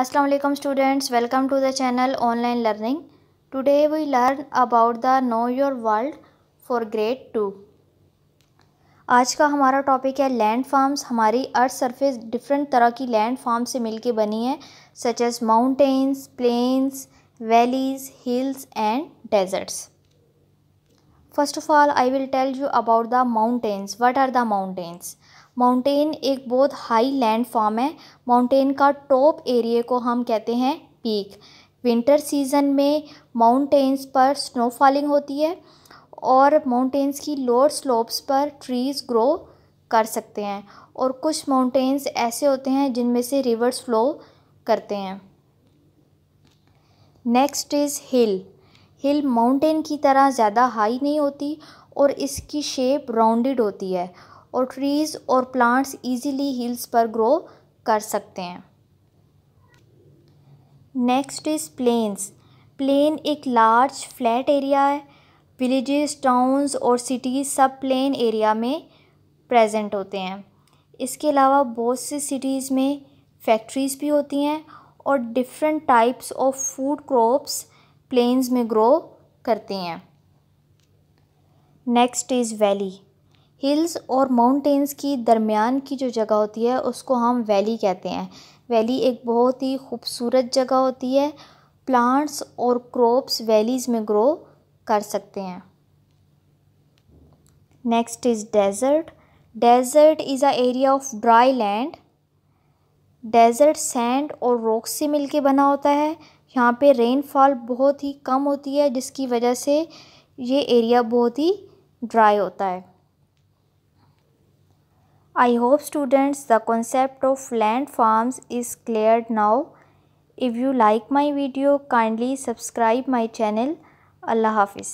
Aslam students welcome to the channel online learning today we learn about the know your world for grade two आज का हमारा topic है land farms हमारी earth surface different तरह की land farm से मिलके बनी है such as mountains plains valleys hills and deserts first of all I will tell you about the mountains what are the mountains mountain एक बहुत हाई लैंड फॉर्म है mountain का टॉप एरिए को हम कहते हैं पीक विंटर सीज़न में mountains पर स्नो फॉलिंग होती है और माउंटेन्स की लोअर स्लोप्स पर ट्रीज़ ग्रो कर सकते हैं और कुछ माउंटेन्स ऐसे होते हैं जिनमें से रिवर्स फ्लो करते हैं next is hill hill mountain की तरह ज़्यादा हाई नहीं होती और इसकी शेप राउंडेड होती है और ट्रीज़ और प्लांट्स इजीली हिल्स पर ग्रो कर सकते हैं नेक्स्ट इज़ प्लेन्स प्लेन एक लार्ज फ्लैट एरिया है विलेजेस टाउन्स और सिटीज़ सब प्लेन एरिया में प्रेजेंट होते हैं इसके अलावा बहुत से सिटीज़ में फैक्ट्रीज़ भी होती हैं और different types of food crops plains में ग्रो करती हैं नेक्स्ट इज़ वैली हिल्स और माउंटेंस की दरमियान की जो जगह होती है उसको हम वैली कहते हैं वैली एक बहुत ही खूबसूरत जगह होती है प्लांट्स और क्रॉप्स वैलीज़ में ग्रो कर सकते हैं next is desert desert is a area of dry land desert sand और रॉक से मिलके बना होता है यहाँ पे रेनफॉल बहुत ही कम होती है जिसकी वजह से ये एरिया बहुत ही ड्राई होता है I hope students the concept of land farms is cleared now. If you like my video kindly subscribe my channel. Allah Hafiz.